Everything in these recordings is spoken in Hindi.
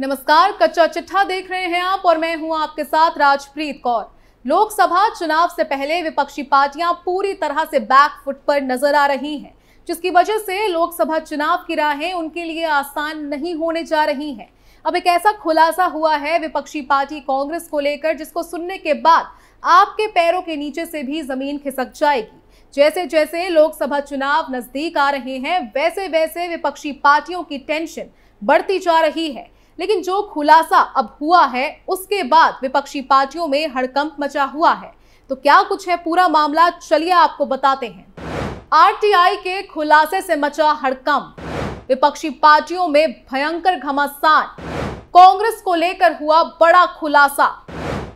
नमस्कार कच्चा चिट्ठा देख रहे हैं आप और मैं हूं आपके साथ राजप्रीत कौर लोकसभा चुनाव से पहले विपक्षी पार्टियां पूरी तरह से बैक फुट पर नजर आ रही हैं जिसकी वजह से लोकसभा चुनाव की राहें उनके लिए आसान नहीं होने जा रही हैं अब एक ऐसा खुलासा हुआ है विपक्षी पार्टी कांग्रेस को लेकर जिसको सुनने के बाद आपके पैरों के नीचे से भी जमीन खिसक जाएगी जैसे जैसे लोकसभा चुनाव नजदीक आ रहे हैं वैसे वैसे विपक्षी पार्टियों की टेंशन बढ़ती जा रही है लेकिन जो खुलासा अब हुआ है उसके बाद विपक्षी पार्टियों में हड़कंप मचा हुआ है तो क्या कुछ है पूरा मामला चलिए आपको बताते हैं आरटीआई के खुलासे से मचा हड़कंप विपक्षी पार्टियों में भयंकर घमासान कांग्रेस को लेकर हुआ बड़ा खुलासा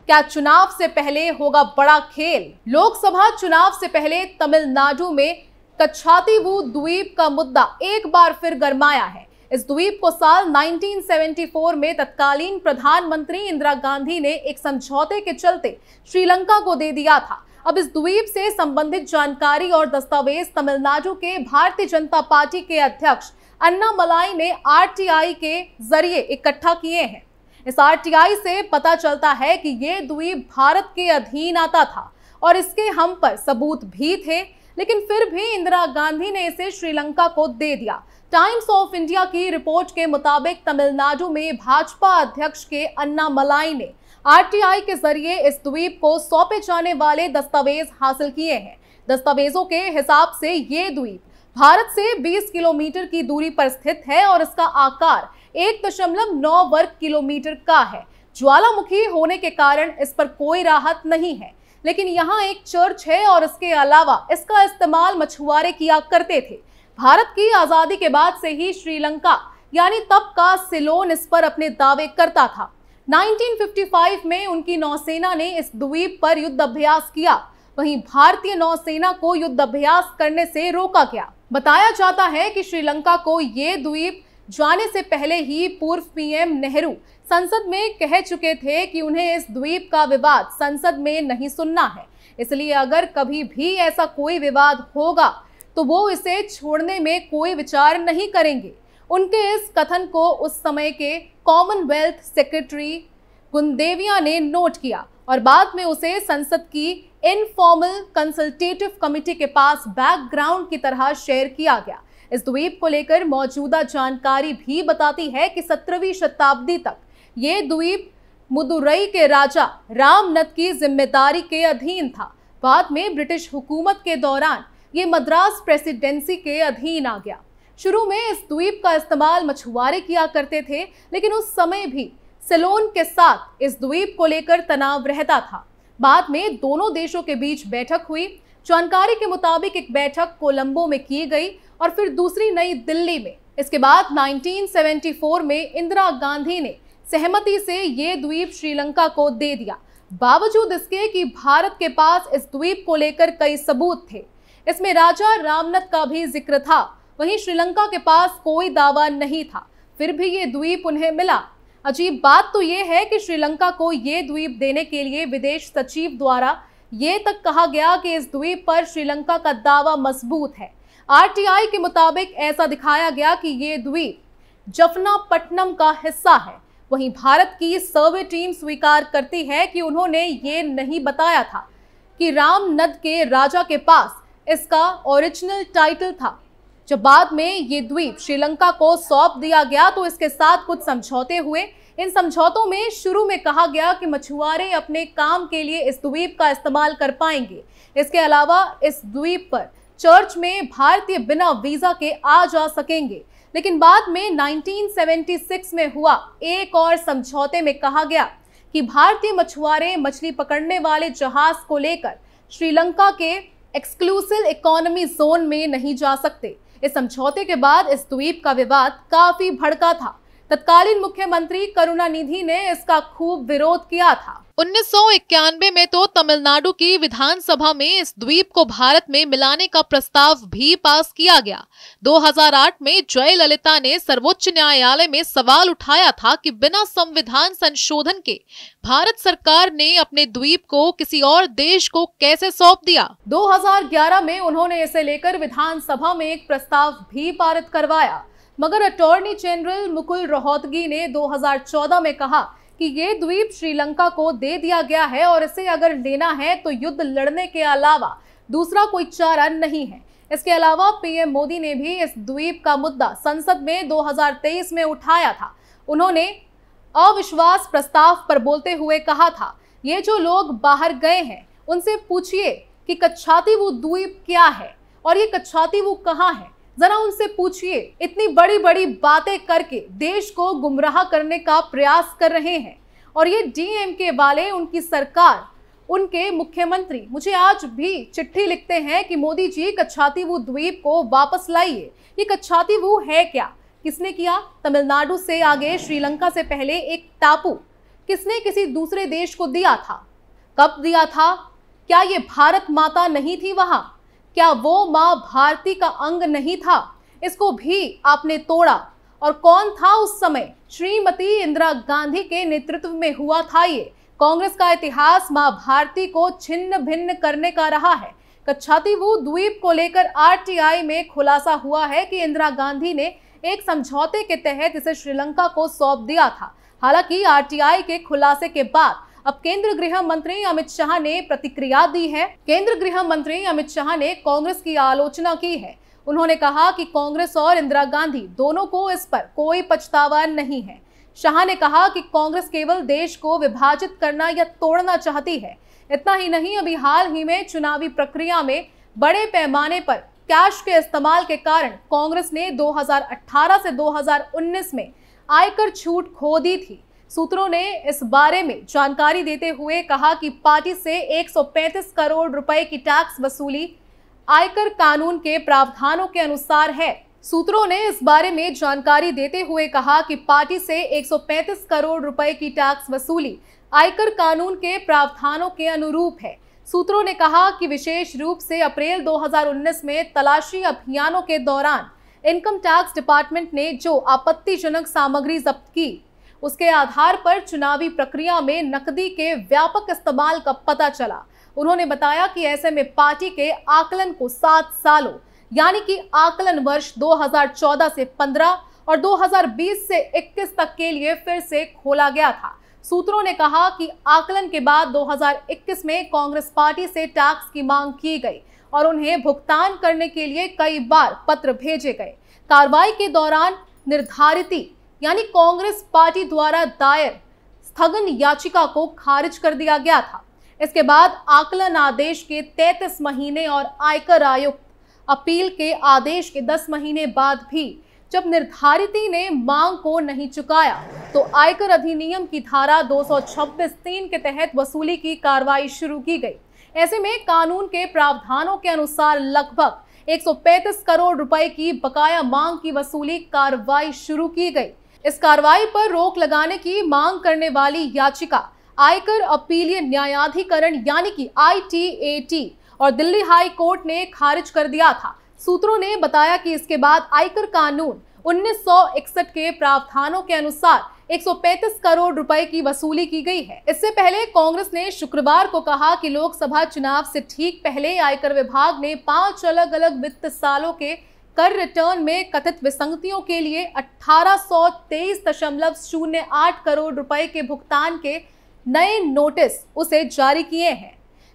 क्या चुनाव से पहले होगा बड़ा खेल लोकसभा चुनाव से पहले तमिलनाडु में कच्छातीबू द्वीप का मुद्दा एक बार फिर गरमाया है इस द्वीप को साल 1974 में तत्कालीन प्रधानमंत्री इंदिरा गांधी ने एक समझौते के चलते श्रीलंका को दे दिया था अब इस द्वीप से संबंधित जानकारी और दस्तावेज तमिलनाडु के भारतीय जनता पार्टी के अध्यक्ष अन्ना मलाई ने आरटीआई के जरिए इकट्ठा किए हैं इस आरटीआई से पता चलता है कि ये द्वीप भारत के अधीन आता था और इसके हम पर सबूत भी थे लेकिन फिर भी इंदिरा गांधी ने इसे श्रीलंका को दे दिया टाइम्स ऑफ इंडिया की रिपोर्ट के मुताबिक तमिलनाडु में भाजपा अध्यक्ष के अन्ना मलाई ने आरटीआई के जरिए इस द्वीप को सौंपे जाने वाले दस्तावेज हासिल किए हैं दस्तावेजों के हिसाब से ये द्वीप भारत से 20 किलोमीटर की दूरी पर स्थित है और इसका आकार एक दशमलव नौ वर्ग किलोमीटर का है ज्वालामुखी होने के कारण इस पर कोई राहत नहीं है लेकिन यहाँ एक चर्च है और इसके अलावा इसका इस्तेमाल मछुआरे किया करते थे भारत की आज़ादी के बाद से ही श्रीलंका यानी तब का सिलोन इस पर अपने दावे करता था 1955 में उनकी नौसेना ने इस द्वीप पर युद्ध अभ्यास किया वहीं भारतीय नौसेना को युद्ध अभ्यास करने से रोका गया बताया जाता है कि श्रीलंका को ये द्वीप जाने से पहले ही पूर्व पीएम नेहरू संसद में कह चुके थे कि उन्हें इस द्वीप का विवाद संसद में नहीं सुनना है इसलिए अगर कभी भी ऐसा कोई विवाद होगा तो वो इसे छोड़ने में कोई विचार नहीं करेंगे उनके इस कथन को उस समय के कॉमनवेल्थ सेक्रेटरी गुंदेविया ने नोट किया और बाद में उसे संसद की इनफॉर्मल कंसल्टेटिव कमेटी के पास बैकग्राउंड की तरह शेयर किया गया इस द्वीप को लेकर मौजूदा जानकारी भी बताती है कि सत्रहवीं शताब्दी तक ये द्वीप मुदुरई के राजा रामनत की जिम्मेदारी के अधीन था बाद में ब्रिटिश हुकूमत के दौरान ये मद्रास प्रेसिडेंसी के अधीन आ गया शुरू में इस द्वीप का इस्तेमाल मछुआरे किया करते थे लेकिन उस समय भी सेलोन के साथ इस द्वीप को लेकर तनाव रहता था बाद में दोनों देशों के बीच बैठक हुई जानकारी के मुताबिक एक बैठक कोलंबो में की गई और फिर दूसरी नई दिल्ली में इसके बाद 1974 में इंदिरा गांधी ने सहमति से ये द्वीप श्रीलंका को दे दिया बावजूद इसके कि भारत के पास इस द्वीप को लेकर कई सबूत थे इसमें राजा रामनाथ का भी जिक्र था वहीं श्रीलंका के पास कोई दावा नहीं था फिर भी ये द्वीप उन्हें मिला अजीब बात तो ये है कि श्रीलंका को ये द्वीप देने के लिए विदेश सचिव द्वारा ये तक कहा गया कि इस द्वीप पर श्रीलंका का दावा मजबूत है आरटीआई के मुताबिक ऐसा दिखाया गया कि ये द्वीप जफना पट्टनम का हिस्सा है वहीं भारत की सर्वे टीम स्वीकार करती है कि उन्होंने ये नहीं बताया था कि राम नद के राजा के पास इसका ओरिजिनल टाइटल था जब बाद में ये द्वीप श्रीलंका को सौंप दिया गया तो इसके साथ कुछ समझौते हुए इन समझौतों में शुरू में कहा गया कि मछुआरे अपने काम के लिए इस द्वीप का इस्तेमाल कर पाएंगे इसके अलावा इस द्वीप पर चर्च में भारतीय बिना वीज़ा के आ जा सकेंगे लेकिन बाद में 1976 में हुआ एक और समझौते में कहा गया कि भारतीय मछुआरे मछली पकड़ने वाले जहाज को लेकर श्रीलंका के एक्सक्लूसिव इकोनॉमी जोन में नहीं जा सकते इस समझौते के बाद इस द्वीप का विवाद काफी भड़का था तत्कालीन मुख्यमंत्री करुणानिधि ने इसका खूब विरोध किया था उन्नीस में तो तमिलनाडु की विधानसभा में इस द्वीप को भारत में मिलाने का प्रस्ताव भी पास किया गया 2008 में जयललिता ने सर्वोच्च न्यायालय में सवाल उठाया था कि बिना संविधान संशोधन के भारत सरकार ने अपने द्वीप को किसी और देश को कैसे सौंप दिया 2011 में उन्होंने इसे लेकर विधानसभा में एक प्रस्ताव भी पारित करवाया मगर अटॉर्नी जनरल मुकुल रोहतगी ने 2014 में कहा कि ये द्वीप श्रीलंका को दे दिया गया है और इसे अगर लेना है तो युद्ध लड़ने के अलावा दूसरा कोई चारा नहीं है इसके अलावा पीएम मोदी ने भी इस द्वीप का मुद्दा संसद में 2023 में उठाया था उन्होंने अविश्वास प्रस्ताव पर बोलते हुए कहा था ये जो लोग बाहर गए हैं उनसे पूछिए कि कच्छाती वो द्वीप क्या है और ये कच्छाती वो कहाँ है जरा उनसे पूछिए इतनी बड़ी बड़ी बातें करके देश को गुमराह करने का प्रयास कर रहे हैं और ये डीएमके वाले उनकी सरकार उनके मुख्यमंत्री मुझे आज भी चिट्ठी लिखते हैं कि मोदी जी कच्छातीवू द्वीप को वापस लाइए ये वो है क्या किसने किया तमिलनाडु से आगे श्रीलंका से पहले एक टापू किसने किसी दूसरे देश को दिया था कब दिया था क्या ये भारत माता नहीं थी वहां क्या वो माँ भारती का अंग नहीं था इसको भी आपने तोड़ा और कौन था उस समय श्रीमती इंदिरा गांधी के नेतृत्व में हुआ था ये कांग्रेस का इतिहास माँ भारती को छिन्न भिन्न करने का रहा है कच्छातीवू द्वीप को लेकर आरटीआई में खुलासा हुआ है कि इंदिरा गांधी ने एक समझौते के तहत इसे श्रीलंका को सौंप दिया था हालांकि आरटीआई के खुलासे के बाद अब केंद्र गृह मंत्री अमित शाह ने प्रतिक्रिया दी है केंद्र गृह मंत्री अमित शाह ने कांग्रेस की आलोचना की है उन्होंने कहा कि कांग्रेस और इंदिरा गांधी दोनों को इस पर कोई पछतावा नहीं है शाह ने कहा कि कांग्रेस केवल देश को विभाजित करना या तोड़ना चाहती है इतना ही नहीं अभी हाल ही में चुनावी प्रक्रिया में बड़े पैमाने पर कैश के इस्तेमाल के कारण कांग्रेस ने 2018 से 2019 में आयकर छूट खो दी थी सूत्रों ने इस बारे में जानकारी देते हुए कहा कि पार्टी से 135 करोड़ रुपए की टैक्स वसूली आयकर कानून के प्रावधानों के अनुसार है सूत्रों ने इस बारे में जानकारी देते हुए कहा कि पार्टी से 135 करोड़ रुपए की टैक्स वसूली आयकर कानून के प्रावधानों के अनुरूप है सूत्रों ने कहा कि विशेष रूप से अप्रैल 2019 में तलाशी अभियानों के दौरान इनकम टैक्स डिपार्टमेंट ने जो आपत्तिजनक सामग्री जब्त की उसके आधार पर चुनावी प्रक्रिया में नकदी के व्यापक इस्तेमाल का पता चला उन्होंने बताया कि ऐसे में पार्टी के आकलन को सात सालों यानी कि आकलन वर्ष 2014 से 15 और 2020 से 21 तक के लिए फिर से खोला गया था सूत्रों ने कहा कि आकलन के बाद 2021 में कांग्रेस पार्टी से टैक्स की मांग की गई और उन्हें भुगतान करने के लिए कई बार पत्र भेजे गए कार्रवाई के दौरान निर्धारित यानी कांग्रेस पार्टी द्वारा दायर स्थगन याचिका को खारिज कर दिया गया था इसके बाद आकलन आदेश के 33 महीने और आयकर आयुक्त अपील के आदेश के 10 महीने बाद भी जब निर्धारिती ने मांग को नहीं चुकाया तो आयकर अधिनियम की धारा दो तीन के तहत वसूली की कार्रवाई शुरू की गई ऐसे में कानून के प्रावधानों के अनुसार लगभग 135 करोड़ रुपए की बकाया मांग की वसूली कार्रवाई शुरू की गई इस कार्रवाई पर रोक लगाने की मांग करने वाली याचिका आयकर अपीलीय न्यायाधिकरण यानी कि आईटीएटी और दिल्ली हाई कोर्ट ने खारिज कर दिया था सूत्रों ने बताया कि इसके बाद आयकर कानून 1961 के प्रावधानों के अनुसार 135 करोड़ रुपए की वसूली की गई है इससे पहले कांग्रेस ने शुक्रवार को कहा कि लोकसभा चुनाव से ठीक पहले आयकर विभाग ने पांच अलग अलग वित्त सालों के कर रिटर्न में कथित विसंगतियों के लिए अठारह करोड़ रुपए के भुगतान के नए नोटिस उसे जारी किए हैं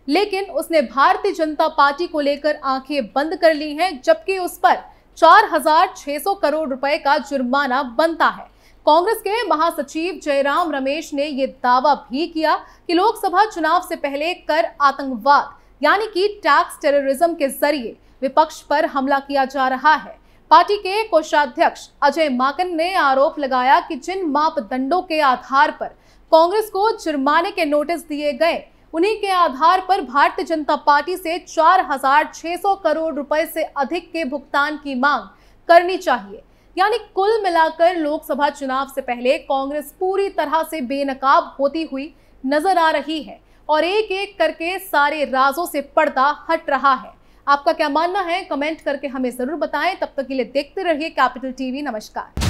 लेकिन उसने भारतीय जनता पार्टी को लेकर आंखें बंद कर ली हैं जबकि उस पर 4,600 करोड़ रुपए का जुर्माना बनता है कांग्रेस के महासचिव जयराम रमेश ने यह दावा भी किया कि लोकसभा चुनाव से पहले कर आतंकवाद यानी कि टैक्स टेररिज्म के जरिए विपक्ष पर हमला किया जा रहा है पार्टी के कोषाध्यक्ष अजय माकन ने आरोप लगाया कि जिन मापदंडों के आधार पर कांग्रेस को जुर्माने के नोटिस दिए गए उन्हीं के आधार पर भारतीय जनता पार्टी से 4,600 करोड़ रुपए से अधिक के भुगतान की मांग करनी चाहिए यानी कुल मिलाकर लोकसभा चुनाव से पहले कांग्रेस पूरी तरह से बेनकाब होती हुई नजर आ रही है और एक एक करके सारे राजों से पर्दा हट रहा है आपका क्या मानना है कमेंट करके हमें ज़रूर बताएं तब तक के लिए देखते रहिए कैपिटल टीवी नमस्कार